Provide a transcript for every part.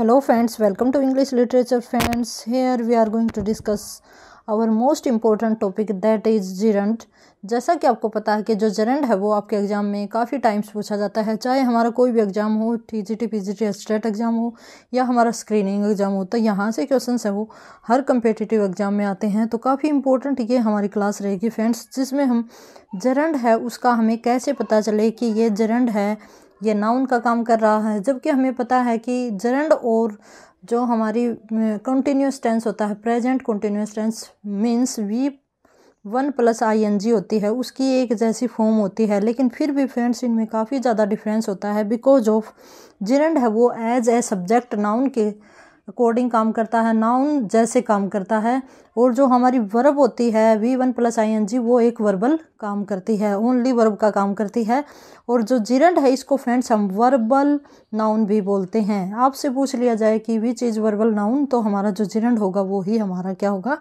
hello friends welcome to english literature friends here we are going to discuss our most important topic that is gerund जैसा कि आपको पता है कि जो जरेंड है वो आपके एग्ज़ाम में काफ़ी टाइम्स पूछा जाता है चाहे हमारा कोई भी एग्ज़ाम हो T G T P G T state exam हो या हमारा स्क्रीनिंग एग्ज़ाम हो तो यहाँ से क्वेश्चन है वो हर कम्पिटिटिव एग्ज़ाम में आते हैं तो काफ़ी इंपॉर्टेंट ये हमारी क्लास रहेगी फ्रेंड्स जिसमें हम जेरेंड है उसका हमें कैसे पता चले कि ये जरेंड है ये नाउन का काम कर रहा है जबकि हमें पता है कि जरंड और जो हमारी कंटिन्यूस टेंस होता है present continuous tense means V one plus I N G होती है उसकी एक जैसी फॉर्म होती है लेकिन फिर भी फ्रेंड्स इनमें काफ़ी ज़्यादा डिफरेंस होता है बिकॉज ऑफ जिरंड है वो एज ए सब्जेक्ट नाउन के अकॉर्डिंग काम करता है नाउन जैसे काम करता है और जो हमारी वर्ब होती है V one plus I N G वो एक वर्बल काम करती है ओनली वर्ब का काम करती है और जो जिरंड है इसको फ्रेंड्स हम वर्बल नाउन भी बोलते हैं आपसे पूछ लिया जाए कि वी चीज़ वर्बल नाउन तो हमारा जो जिरंड होगा वो ही हमारा क्या होगा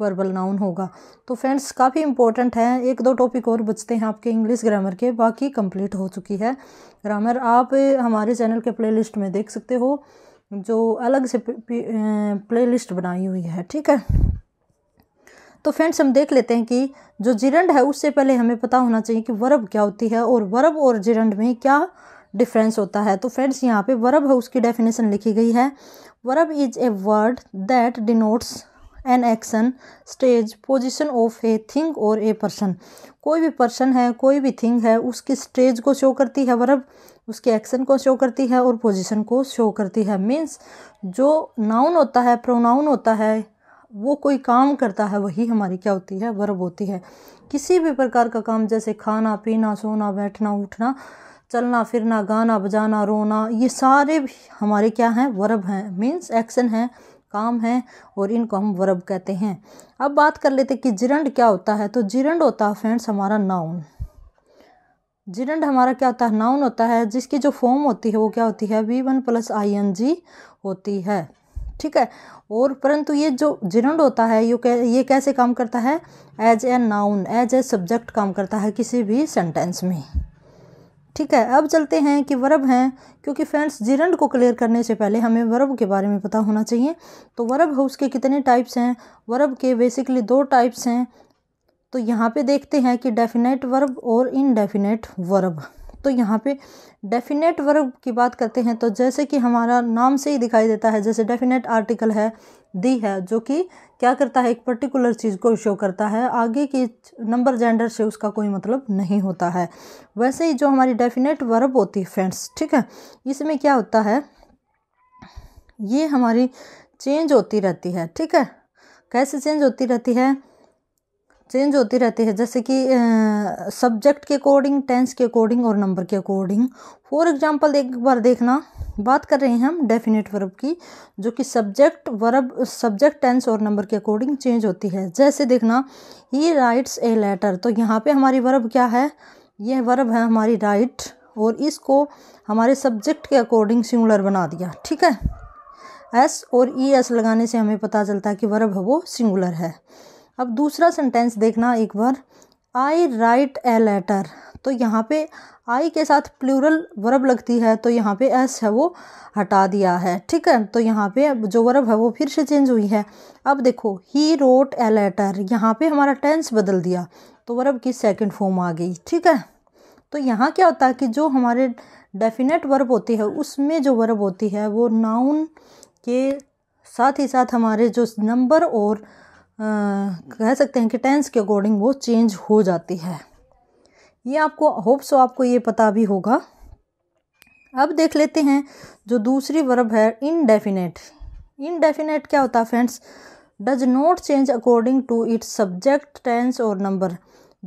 वर्बल नाउन होगा तो फ्रेंड्स काफ़ी इंपॉर्टेंट है एक दो टॉपिक और बचते हैं आपके इंग्लिश ग्रामर के बाकी कंप्लीट हो चुकी है ग्रामर आप हमारे चैनल के प्लेलिस्ट में देख सकते हो जो अलग से प्लेलिस्ट बनाई हुई है ठीक है तो फ्रेंड्स हम देख लेते हैं कि जो जिरंड है उससे पहले हमें पता होना चाहिए कि वर्ब क्या होती है और वर्ब और जिरंड में क्या डिफरेंस होता है तो फ्रेंड्स यहाँ पे वर्ब है उसकी डेफिनेशन लिखी गई है verb is a word that denotes an action stage position of a thing और ए पर्सन कोई भी पर्सन है कोई भी थिंग है उसकी स्टेज को शो करती है वर्ब उसके एक्शन को शो करती है और पोजीशन को शो करती है मीन्स जो नाउन होता है प्रोनाउन होता है वो कोई काम करता है वही हमारी क्या होती है वर्ब होती है किसी भी प्रकार का काम जैसे खाना पीना सोना बैठना उठना चलना फिरना गाना बजाना रोना ये सारे हमारे क्या हैं वर्ब हैं मीन्स एक्शन हैं काम है और इनको हम वर्ब कहते हैं अब बात कर लेते कि जिरंड क्या होता है तो जिरंड होता है फ्रेंड्स हमारा नाउन जिडेंट हमारा क्या होता है नाउन होता है जिसकी जो फॉर्म होती है वो क्या होती है V one plus I N G होती है ठीक है और परंतु ये जो जिरंड होता है ये कै, ये कैसे काम करता है as a noun as a subject काम करता है किसी भी सेंटेंस में ठीक है अब चलते हैं कि वर्ब हैं क्योंकि फ्रेंड्स जिरंड को क्लियर करने से पहले हमें वर्ब के बारे में पता होना चाहिए तो वर्ब हाउस के कितने टाइप्स हैं वर्ब के बेसिकली दो टाइप्स हैं तो यहाँ पे देखते हैं कि डेफिनेट वर्ब और इनडेफिनेट वर्ब तो यहाँ पे डेफिनेट वर्ब की बात करते हैं तो जैसे कि हमारा नाम से ही दिखाई देता है जैसे डेफिनेट आर्टिकल है दी है जो कि क्या करता है एक पर्टिकुलर चीज़ को शो करता है आगे की नंबर जेंडर से उसका कोई मतलब नहीं होता है वैसे ही जो हमारी डेफिनेट वर्ब होती है फ्रेंड्स ठीक है इसमें क्या होता है ये हमारी चेंज होती रहती है ठीक है कैसे चेंज होती रहती है चेंज होती रहती है जैसे कि सब्जेक्ट के अकॉर्डिंग टेंस के अकॉर्डिंग और नंबर के अकॉर्डिंग फॉर एग्जांपल एक बार देखना बात कर रहे हैं हम डेफिनेट वर्ब की जो कि सब्जेक्ट वर्ब सब्जेक्ट टेंस और नंबर के अकॉर्डिंग चेंज होती है जैसे देखना ही राइट्स ए लेटर तो यहाँ पे हमारी वर्ब क्या है यह वर्ब है हमारी राइट और इसको हमारे सब्जेक्ट के अकॉर्डिंग सिंगुलर बना दिया ठीक है एस और ई e एस लगाने से हमें पता चलता है कि वर्ब है वो सिंगुलर है अब दूसरा सेंटेंस देखना एक बार आई राइट ए लेटर तो यहाँ पे आई के साथ प्लूरल वर्ब लगती है तो यहाँ पे एस है वो हटा दिया है ठीक है तो यहाँ पे जो वर्ब है वो फिर से चेंज हुई है अब देखो ही रोट ए लेटर यहाँ पे हमारा टेंस बदल दिया तो वर्ब की सेकंड फॉर्म आ गई ठीक है तो यहाँ क्या होता है कि जो हमारे डेफिनेट वर्ब होती है उसमें जो वर्ब होती है वो नाउन के साथ ही साथ हमारे जो नंबर और कह सकते हैं कि टेंस के अकॉर्डिंग वो चेंज हो जाती है ये आपको होप सो आपको ये पता भी होगा अब देख लेते हैं जो दूसरी वर्ब है इनडेफिनेट इनडेफिनेट क्या होता है friends does not change according to its subject tense और नंबर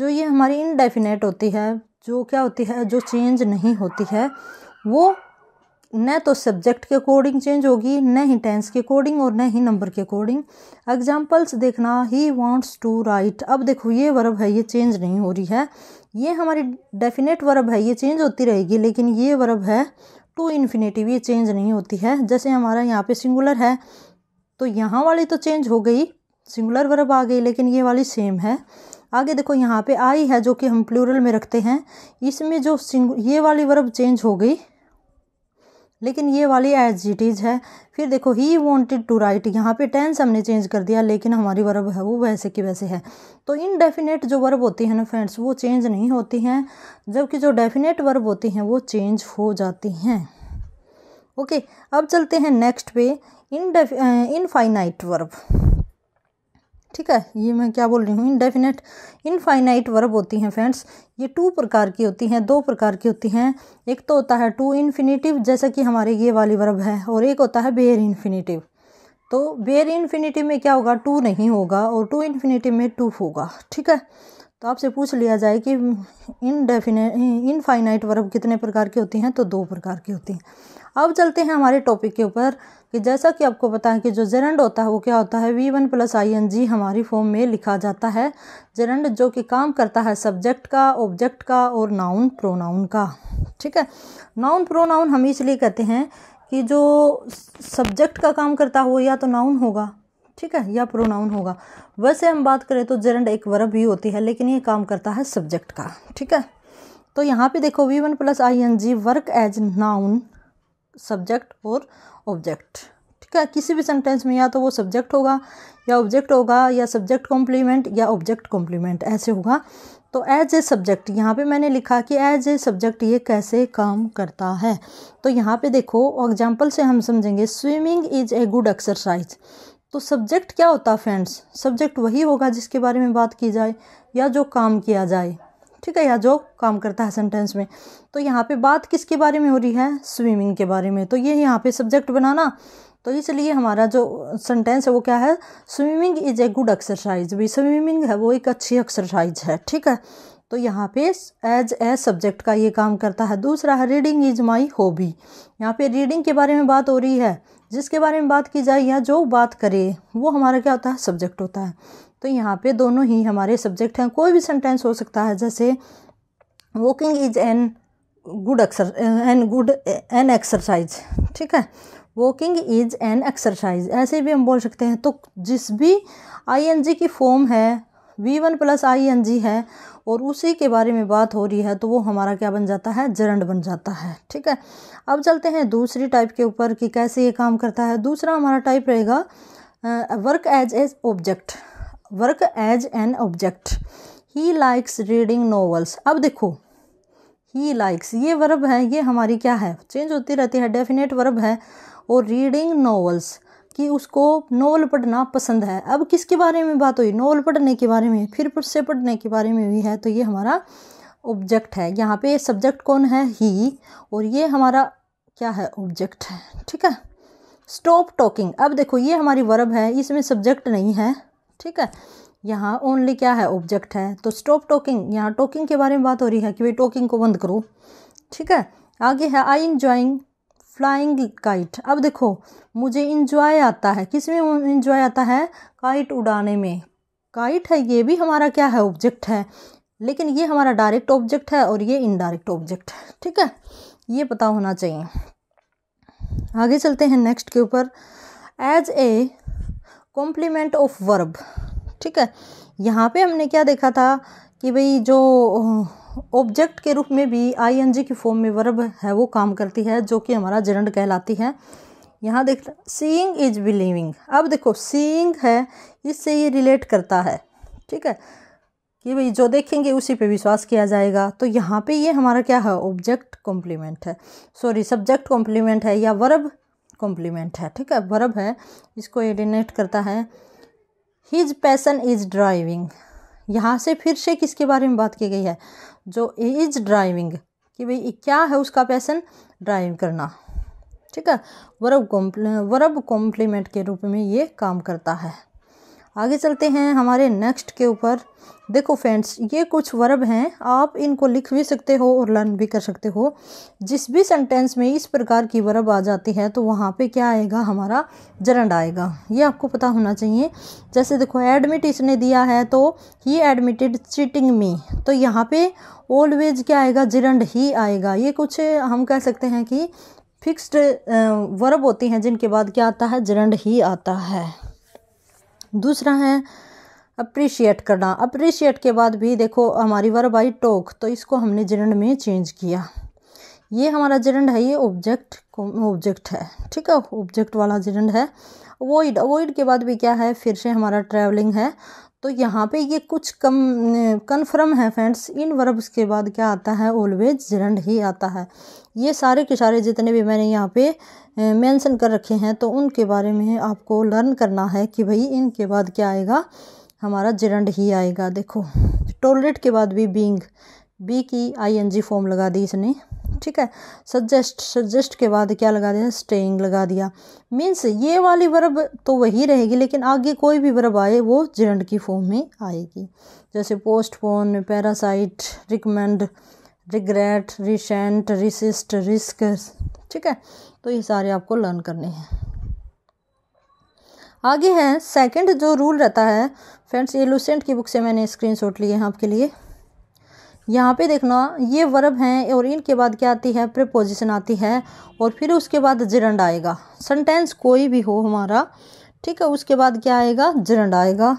जो ये हमारी इनडेफिनेट होती है जो क्या होती है जो चेंज नहीं होती है वो न तो सब्जेक्ट के अकॉर्डिंग चेंज होगी न ही टेंस के अकॉर्डिंग और न ही नंबर के अकॉर्डिंग एग्जाम्पल्स देखना ही वांट्स टू राइट अब देखो ये वर्ब है ये चेंज नहीं हो रही है ये हमारी डेफिनेट वर्ब है ये चेंज होती रहेगी लेकिन ये वर्ब है टू इन्फिनेटिव ये चेंज नहीं होती है जैसे हमारा यहाँ पे सिंगुलर है तो यहाँ वाली तो चेंज हो गई सिंगुलर वर्ब आ गई लेकिन ये वाली सेम है आगे देखो यहाँ पे आई है जो कि हम प्लूरल में रखते हैं इसमें जो सिंग ये वाली वर्ब चेंज हो गई लेकिन ये वाली एज इट इज़ है फिर देखो ही वॉन्टेड टू राइट यहाँ पे टेंस हमने चेंज कर दिया लेकिन हमारी वर्ब है वो वैसे की वैसे है तो इनडेफिनेट जो वर्ब होती है ना फ्रेंड्स वो चेंज नहीं होती हैं जबकि जो डेफिनेट वर्ब होती हैं वो चेंज हो जाती हैं ओके अब चलते हैं नेक्स्ट पे इन इनफाइनाइट वर्ब ठीक है ये मैं क्या बोल रही हूँ इनडेफिनेट इनफाइनाइट वर्ब होती हैं फ्रेंड्स ये टू प्रकार की होती हैं दो प्रकार की होती हैं एक तो होता है टू इन्फिनेटिव जैसा कि हमारे ये वाली वर्ब है और एक होता है बेयर इन्फिनेटिव तो बेयर इन्फिनेटिव में क्या होगा टू नहीं होगा और टू इन्फिनेटिव में टू होगा ठीक है तो आपसे पूछ लिया जाए कि इनडेफिनेट इनफाइनाइट वर्ब कितने प्रकार की होती हैं तो दो प्रकार की होती हैं अब चलते हैं हमारे टॉपिक के ऊपर कि जैसा कि आपको पता है कि जो जेरेंड होता है वो क्या होता है V one plus I N G हमारी फॉर्म में लिखा जाता है जेरेंड जो कि काम करता है सब्जेक्ट का ऑब्जेक्ट का और नाउन प्रोनाउन का ठीक है नाउन प्रोनाउन हम इसलिए कहते हैं कि जो सब्जेक्ट का काम करता हो या तो नाउन होगा ठीक है या प्रोनाउन होगा वैसे हम बात करें तो जेरेंड एक वर्ब भी होती है लेकिन ये काम करता है सब्जेक्ट का ठीक है तो यहाँ पे देखो V one plus I N G work as noun subject और ऑब्जेक्ट ठीक है किसी भी सेंटेंस में या तो वो सब्जेक्ट होगा या ऑब्जेक्ट होगा या सब्जेक्ट कॉम्प्लीमेंट या ऑब्जेक्ट कॉम्प्लीमेंट ऐसे होगा तो एज ए सब्जेक्ट यहाँ पे मैंने लिखा कि एज ए सब्जेक्ट ये कैसे काम करता है तो यहाँ पे देखो एग्जाम्पल से हम समझेंगे swimming is a good exercise तो सब्जेक्ट क्या होता फ्रेंड्स सब्जेक्ट वही होगा जिसके बारे में बात की जाए या जो काम किया जाए ठीक है या जो काम करता है सेंटेंस में तो यहाँ पे बात किसके बारे में हो रही है स्विमिंग के बारे में तो ये यह यहाँ पे सब्जेक्ट बनाना तो इसलिए हमारा जो सेंटेंस है वो क्या है swimming is a good exercise भी स्विमिंग है वो एक अच्छी एक्सरसाइज है ठीक है तो यहाँ पे एज ए सब्जेक्ट का ये काम करता है दूसरा है रीडिंग इज माई हॉबी यहाँ पे रीडिंग के बारे में बात हो रही है जिसके बारे में बात की जाए या जो बात करे वो हमारा क्या होता है सब्जेक्ट होता है तो यहाँ पे दोनों ही हमारे सब्जेक्ट हैं कोई भी सेंटेंस हो सकता है जैसे walking is an good exer an good an exercise ठीक है वॉकिंग इज एन एक्सरसाइज ऐसे भी हम बोल सकते हैं तो जिस भी आई एन जी की फॉर्म है V one plus I N G है और उसी के बारे में बात हो रही है तो वो हमारा क्या बन जाता है जरंड बन जाता है ठीक है अब चलते हैं दूसरी टाइप के ऊपर कि कैसे ये काम करता है दूसरा हमारा टाइप रहेगा work as as object work as an object he likes reading novels अब देखो ही लाइक्स ये वर्ब है ये हमारी क्या है चेंज होती रहती है डेफिनेट वर्ब है और रीडिंग नॉवल्स कि उसको नॉवल पढ़ना पसंद है अब किसके बारे में बात हुई नॉवल पढ़ने के बारे में फिर से पढ़ने के बारे में हुई है तो ये हमारा ऑब्जेक्ट है यहाँ पे सब्जेक्ट कौन है ही और ये हमारा क्या है ऑब्जेक्ट है ठीक है स्टॉप टॉकिंग अब देखो ये हमारी वर्ब है इसमें सब्जेक्ट नहीं है ठीक है यहाँ ओनली क्या है ऑब्जेक्ट है तो स्टॉप टॉकिंग यहाँ टॉकिंग के बारे में बात हो रही है कि भाई टॉकिंग को बंद करो ठीक है आगे है आई इंजॉइंग फ्लाइंग काइट अब देखो मुझे इंजॉय आता है किस में इंजॉय आता है काइट उड़ाने में काइट है ये भी हमारा क्या है ऑब्जेक्ट है लेकिन ये हमारा डायरेक्ट ऑब्जेक्ट है और ये इनडायरेक्ट ऑब्जेक्ट है ठीक है ये पता होना चाहिए आगे चलते हैं नेक्स्ट के ऊपर as a complement of verb ठीक है यहाँ पे हमने क्या देखा था कि भाई जो ऑब्जेक्ट के रूप में भी आईएनजी की फॉर्म में वर्ब है वो काम करती है जो कि हमारा जरंड कहलाती है यहाँ देख सीइंग इज बिलीविंग अब देखो सीइंग है इससे ये रिलेट करता है ठीक है कि भाई जो देखेंगे उसी पे विश्वास किया जाएगा तो यहाँ पे ये हमारा क्या है ऑब्जेक्ट कॉम्प्लीमेंट है सॉरी सब्जेक्ट कॉम्प्लीमेंट है या वर्ब कॉम्प्लीमेंट है ठीक है वर्ब है इसको एडिनेट करता है हिज पैसन इज़ ड्राइविंग यहाँ से फिर से किसके बारे में बात की गई है जो इज ड्राइविंग कि भाई क्या है उसका पैसन ड्राइव करना ठीक है वर्ब कॉम्प्ली वर्ब कॉम्प्लीमेंट के रूप में ये काम करता है आगे चलते हैं हमारे नेक्स्ट के ऊपर देखो फ्रेंड्स ये कुछ वर्ब हैं आप इनको लिख भी सकते हो और लर्न भी कर सकते हो जिस भी सेंटेंस में इस प्रकार की वर्ब आ जाती है तो वहाँ पे क्या आएगा हमारा जरंड आएगा ये आपको पता होना चाहिए जैसे देखो एडमिट इसने दिया है तो ही एडमिटेड चीटिंग मी तो यहाँ पे ऑलवेज क्या आएगा जरंड ही आएगा ये कुछ हम कह सकते हैं कि फिक्स्ड वर्ब होती हैं जिनके बाद क्या आता है जरंड ही आता है दूसरा है अप्रिशिएट करना अप्रिशिएट के बाद भी देखो हमारी वर्ब आई टॉक तो इसको हमने जेरंड में चेंज किया ये हमारा जेरंड है ये ऑब्जेक्ट ऑब्जेक्ट है ठीक है ऑब्जेक्ट वाला जेरंड है अवॉइड अवॉइड के बाद भी क्या है फिर से हमारा ट्रैवलिंग है तो यहाँ पे ये कुछ कम कन्फर्म है फ्रेंड्स इन वर्ब्स के बाद क्या आता है ऑलवेज जरंड ही आता है ये सारे के सारे जितने भी मैंने यहाँ पे मेंशन कर रखे हैं तो उनके बारे में आपको लर्न करना है कि भाई इनके बाद क्या आएगा हमारा जरंड ही आएगा देखो टॉयलेट के बाद भी बींग बी की आई एन जी फॉर्म लगा दी इसने ठीक है सजेस्ट सजेस्ट के बाद क्या लगा दिया स्टेइंग लगा दिया मीन्स ये वाली वर्ब तो वही रहेगी लेकिन आगे कोई भी वर्ब आए वो जेरंड की फॉर्म में आएगी जैसे postpone parasite recommend regret resent resist risk ठीक है तो ये सारे आपको लर्न करने हैं आगे है सेकंड जो रूल रहता है फ्रेंड्स ये लूसेंट की बुक से मैंने स्क्रीनशॉट लिए हैं आपके लिए यहाँ पे देखना ये वर्ब हैं और इनके बाद क्या आती है प्रपोजिशन आती है और फिर उसके बाद जिरंड आएगा सेंटेंस कोई भी हो हमारा ठीक है उसके बाद क्या आएगा जिरंड आएगा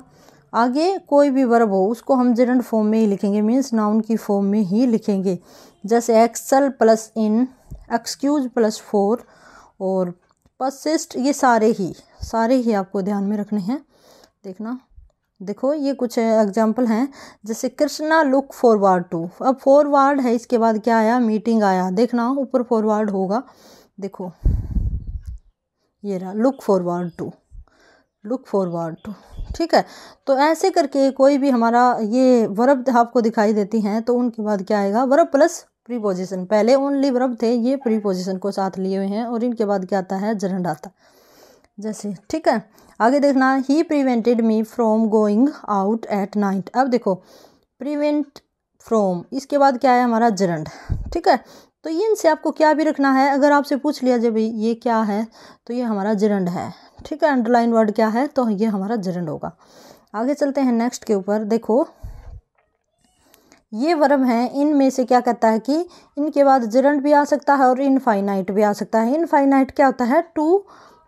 आगे कोई भी वर्ब हो उसको हम जिरंड फॉर्म में ही लिखेंगे मीन्स नाउन की फॉर्म में ही लिखेंगे जैसे excel plus in excuse plus for और पसिस्ट ये सारे ही सारे ही आपको ध्यान में रखने हैं देखना देखो ये कुछ एग्जाम्पल हैं जैसे कृष्णा लुक फॉरवर्ड टू अब फॉरवर्ड है इसके बाद क्या आया मीटिंग आया देखना ऊपर फॉरवर्ड होगा देखो ये रहा look forward to look forward to ठीक है तो ऐसे करके कोई भी हमारा ये वर्ब आपको दिखाई देती हैं तो उनके बाद क्या आएगा वर्ब प्लस प्रीपोजिशन पहले ओनली वर्ब थे ये प्रीपोजिशन को साथ लिए हुए हैं और इनके बाद क्या आता है जरंड आता है जैसे ठीक है आगे देखना he prevented me from going out at night अब देखो प्रिवेंट फ्रॉम इसके बाद क्या है हमारा जरंड ठीक है तो ये इनसे आपको क्या भी रखना है अगर आपसे पूछ लिया जाए भाई ये क्या है तो ये हमारा जरंड है ठीक है अंडरलाइन वर्ड क्या है तो ये हमारा जरंड होगा आगे चलते हैं नेक्स्ट के ऊपर देखो ये वर्म हैं इनमें से क्या कहता है कि इनके बाद जरंड भी आ सकता है और इनफाइनाइट भी आ सकता है इनफाइनाइट क्या होता है to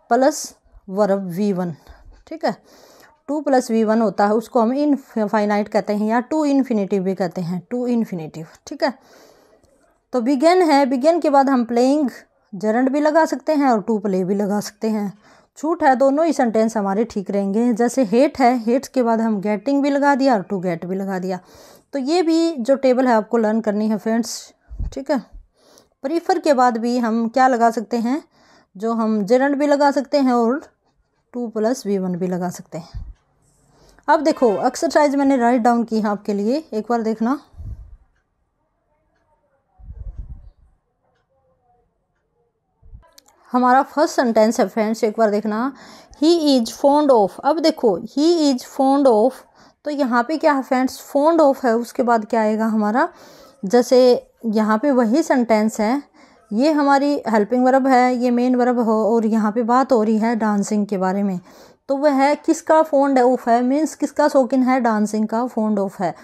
plus verb V one ठीक है टू प्लस वी वन होता है उसको हम इन फाइनाइट कहते हैं या टू इन्फिनेटिव भी कहते हैं टू इन्फिनेटिव ठीक है तो बिगेन है बिगेन के बाद हम प्लेइंग जरंड भी लगा सकते हैं और टू प्ले भी लगा सकते हैं छूट है दोनों ही सेंटेंस हमारे ठीक रहेंगे जैसे हेट है हेट्स के बाद हम गेटिंग भी लगा दिया और टू गेट भी लगा दिया तो ये भी जो टेबल है आपको लर्न करनी है फ्रेंड्स ठीक है प्रीफर के बाद भी हम क्या लगा सकते हैं जो हम जेरंड भी लगा सकते हैं और टू प्लस वी वन भी लगा सकते हैं अब देखो एक्सरसाइज मैंने राइट डाउन की है हाँ आपके लिए एक बार देखना हमारा फर्स्ट सेंटेंस है फ्रेंड्स एक बार देखना ही इज़ फोन्ड ऑफ अब देखो ही इज़ फोन्ड ऑफ तो यहाँ पे क्या है फ्रेंड्स फोन्ड ऑफ है उसके बाद क्या आएगा हमारा जैसे यहाँ पे वही सेंटेंस है ये हमारी हेल्पिंग वर्ब है ये मेन वर्ब हो और यहाँ पे बात हो रही है डांसिंग के बारे में तो वह है किसका फोन्ड ऑफ है मीन्स किसका शौकीन है डांसिंग का फोन्ड ऑफ है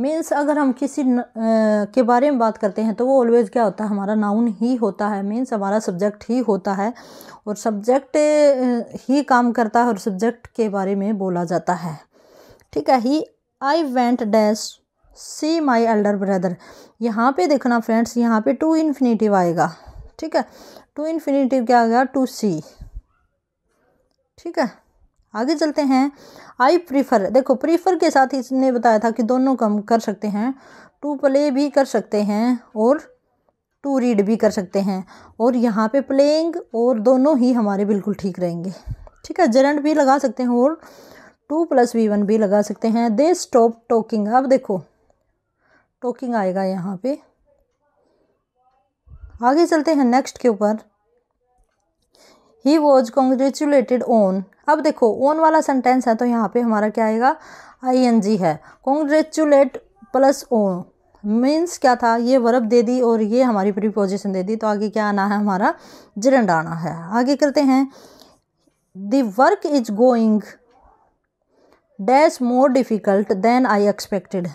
मीन्स अगर हम किसी न, आ, के बारे में बात करते हैं तो वो ऑलवेज़ क्या होता है हमारा नाउन ही होता है मीन्स हमारा सब्जेक्ट ही होता है और सब्जेक्ट ही काम करता है और सब्जेक्ट के बारे में बोला जाता है ठीक है he I went dash see my elder brother यहाँ पे देखना फ्रेंड्स यहाँ पे टू इन्फिनेटिव आएगा ठीक है टू इन्फिनेटिव क्या आ गया टू सी ठीक है आगे चलते हैं आई प्रीफर देखो प्रीफर के साथ इसने बताया था कि दोनों कम कर सकते हैं टू प्ले भी कर सकते हैं और टू रीड भी कर सकते हैं और यहाँ पे प्लेइंग और दोनों ही हमारे बिल्कुल ठीक रहेंगे ठीक है जरेंट भी लगा सकते हैं और टू प्लस वी वन भी लगा सकते हैं दे स्टॉप टॉकिंग अब देखो टोकिंग आएगा यहाँ पे आगे चलते हैं नेक्स्ट के ऊपर ही वॉज कॉन्ग्रेचुलेटेड ओन अब देखो ओन वाला सेंटेंस है तो यहाँ पे हमारा क्या आएगा आई एन जी है कॉन्ग्रेचुलेट प्लस ओन मीन्स क्या था ये वर्ब दे दी और ये हमारी प्रीपोजिशन दे दी तो आगे क्या आना है हमारा जिरंड आना है आगे करते हैं the work is going dash more difficult than I expected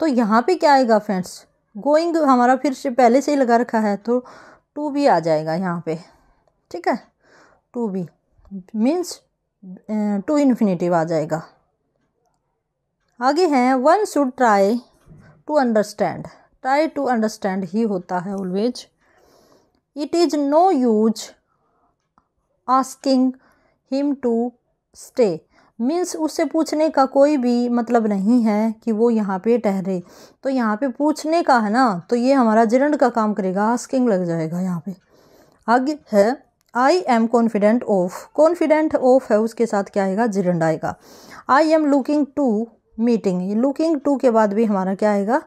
तो यहाँ पे क्या आएगा फ्रेंड्स गोइंग हमारा फिर से पहले से ही लगा रखा है तो टू भी आ जाएगा यहाँ पे ठीक है टू भी मीन्स टू इन्फिनेटिव आ जाएगा आगे हैं one should try to understand try to understand ही होता है always it is no use asking him to stay means उससे पूछने का कोई भी मतलब नहीं है कि वो यहाँ पे ठहरे तो यहाँ पे पूछने का है ना तो ये हमारा जिरंड का काम करेगा आस्किंग लग जाएगा यहाँ पे आगे है I am confident of confident of है उसके साथ क्या आएगा जिरंड आएगा I am looking to meeting looking to के बाद भी हमारा क्या आएगा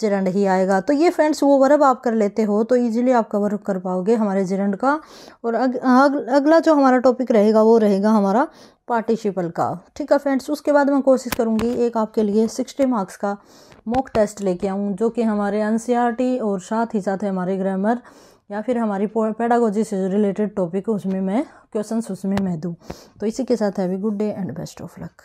जिरंड ही आएगा तो ये फ्रेंड्स वो वर्ब आप कर लेते हो तो इजीली आप कवर कर पाओगे हमारे जिरंड का और अग, अग, अगला जो हमारा टॉपिक रहेगा वो रहेगा हमारा पार्टिसिपल का ठीक है फ्रेंड्स उसके बाद मैं कोशिश करूँगी एक आपके लिए सिक्सटी मार्क्स का मॉक टेस्ट लेके आऊँ जो कि हमारे एन e और साथ ही साथ हमारे ग्रामर या फिर हमारी पेडागोजी से रिलेटेड टॉपिक उसमें मैं क्वेश्चन उसमें मैं दूँ तो इसी के साथ have a good day and best of luck